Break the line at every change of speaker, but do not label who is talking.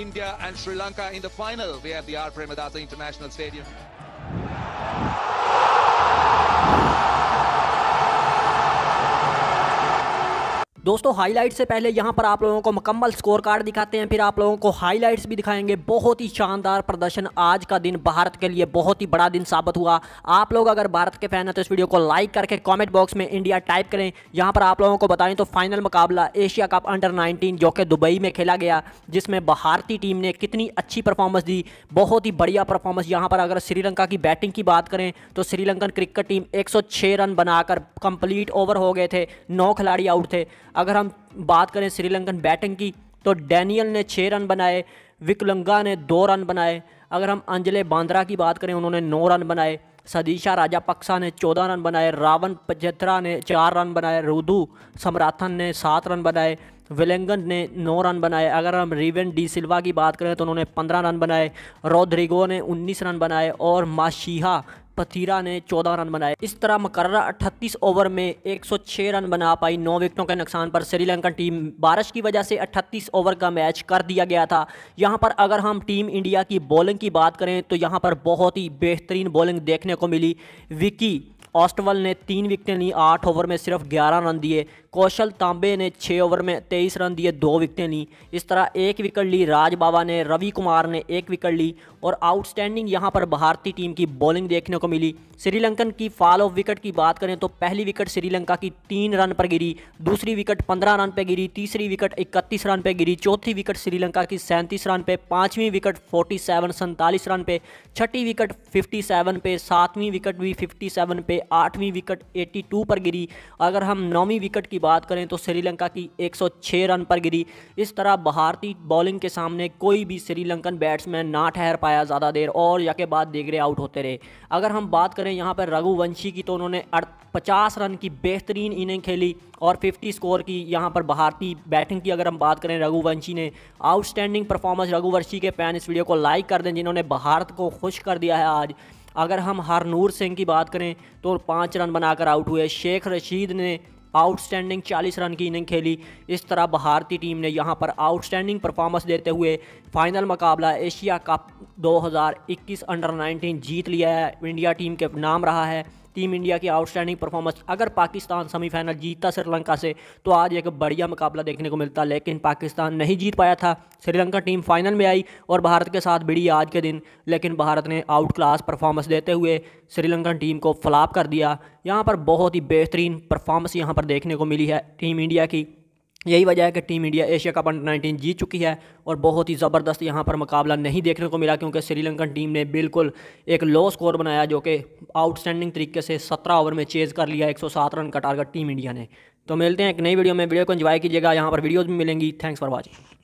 India and Sri Lanka in the final. We are at the R. Premadasa International Stadium. दोस्तों highlight से पहले यहाँ पर आप लोगों को मुकम्मल स्कोर कार्ड दिखाते हैं फिर आप लोगों को हाईलाइट्स भी दिखाएंगे बहुत ही शानदार प्रदर्शन आज का दिन भारत के लिए बहुत ही बड़ा दिन साबित हुआ आप लोग अगर भारत के फैन हैं तो इस वीडियो को लाइक करके कॉमेंट बॉक्स में इंडिया टाइप करें यहाँ पर आप लोगों को बताएं तो फाइनल मुकाबला एशिया कप अंडर नाइनटीन जो कि दुबई में खेला गया जिसमें भारतीय टीम ने कितनी अच्छी परफॉर्मेंस दी बहुत ही बढ़िया परफॉर्मेंस यहाँ पर अगर श्रीलंका की बैटिंग की बात करें तो श्रीलंकन क्रिकेट टीम 106 रन बनाकर कंप्लीट ओवर हो गए थे नौ खिलाड़ी आउट थे अगर हम बात करें श्रीलंकन बैटिंग की तो डैनियल ने छः रन बनाए विकलंगा ने दो रन बनाए अगर हम अंजलि बांद्रा की बात करें उन्होंने नौ रन बनाए सदीशा राजापक्सा ने चौदह रन बनाए रावण पजत्रा ने चार रन बनाए रुदू समराथन ने सात रन बनाए विलेंगन ने नौ रन बनाए अगर हम रिवेन डी सिल्वा की बात करें तो उन्होंने पंद्रह रन बनाए रोद्रिगो ने उन्नीस रन बनाए और माशीहा पथीरा ने 14 रन बनाए इस तरह मकर्रा 38 ओवर में 106 रन बना पाई नौ विकेटों के नुकसान पर श्रीलंकन टीम बारिश की वजह से 38 ओवर का मैच कर दिया गया था यहाँ पर अगर हम टीम इंडिया की बॉलिंग की बात करें तो यहाँ पर बहुत ही बेहतरीन बॉलिंग देखने को मिली विकी ऑस्टवल ने तीन विकटें ली आठ ओवर में सिर्फ ग्यारह रन दिए कौशल तांबे ने छः ओवर में तेईस रन दिए दो विकटें ली इस तरह एक विकेट ली राज बाबा ने रवि कुमार ने एक विकेट ली और आउटस्टैंडिंग यहाँ पर भारतीय टीम की बॉलिंग देखने को मिली श्रीलंकन की फॉल ऑफ विकेट की बात करें तो पहली विकेट श्रीलंका की तीन रन पर गिरी दूसरी विकेट पंद्रह रन पर गिरी तीसरी विकेट इकतीस रन पर गिरी चौथी विकेट श्रीलंका की सैंतीस रन पे पाँचवीं विकेट फोर्टी सेवन सैंतालीस रन पे छठी विकेट फिफ्टी सेवन पे सातवीं विकेट भी फिफ्टी सेवन पे आठवीं विकेट एट्टी टू पर गिरी अगर हम नौवीं विकेट की की बात करें तो श्रीलंका की 106 रन पर गिरी इस तरह भारतीय बॉलिंग के सामने कोई भी श्रीलंकन बैट्समैन ना ठहर पाया ज़्यादा देर और या के बाद देगरे आउट होते रहे अगर हम बात करें यहाँ पर रघुवंशी की तो उन्होंने पचास रन की बेहतरीन इनिंग खेली और 50 स्कोर की यहाँ पर भारतीय बैटिंग की अगर हम बात करें रघुवंशी ने आउटस्टैंडिंग परफॉर्मेंस रघुवंशी के पैन इस वीडियो को लाइक कर दें जिन्होंने भारत को खुश कर दिया है आज अगर हम हरनूर सिंह की बात करें तो पाँच रन बनाकर आउट हुए शेख रशीद ने आउटस्टैंडिंग 40 रन की इनिंग खेली इस तरह भारतीय टीम ने यहां पर आउटस्टैंडिंग परफॉर्मेंस देते हुए फाइनल मुकाबला एशिया कप 2021 अंडर 19 जीत लिया है इंडिया टीम के नाम रहा है टीम इंडिया की आउटस्टैंडिंग परफॉर्मेंस अगर पाकिस्तान सेमीफाइनल जीतता श्रीलंका से तो आज एक बढ़िया मुकाबला देखने को मिलता लेकिन पाकिस्तान नहीं जीत पाया था श्रीलंका टीम फाइनल में आई और भारत के साथ भिड़ी आज के दिन लेकिन भारत ने आउट क्लास परफॉर्मेंस देते हुए श्रीलंकन टीम को फ्लाप कर दिया यहाँ पर बहुत ही बेहतरीन परफॉर्मेंस यहाँ पर देखने को मिली है टीम इंडिया की यही वजह है कि team India Asia cup under nineteen जीत चुकी है और बहुत ही ज़बरदस्त यहाँ पर मुकाबला नहीं देखने को मिला क्योंकि श्रीलंकन टीम ने बिल्कुल एक लो स्कोर बनाया जो कि आउटस्टैंडिंग तरीके से 17 ओवर में चेज़ कर लिया 107 रन का टारगेट टीम इंडिया ने तो मिलते हैं एक नई वीडियो में वीडियो को इन्जॉय कीजिएगा यहाँ पर वीडियोज़ भी मिलेंगी थैंक्स फॉर वॉचिंग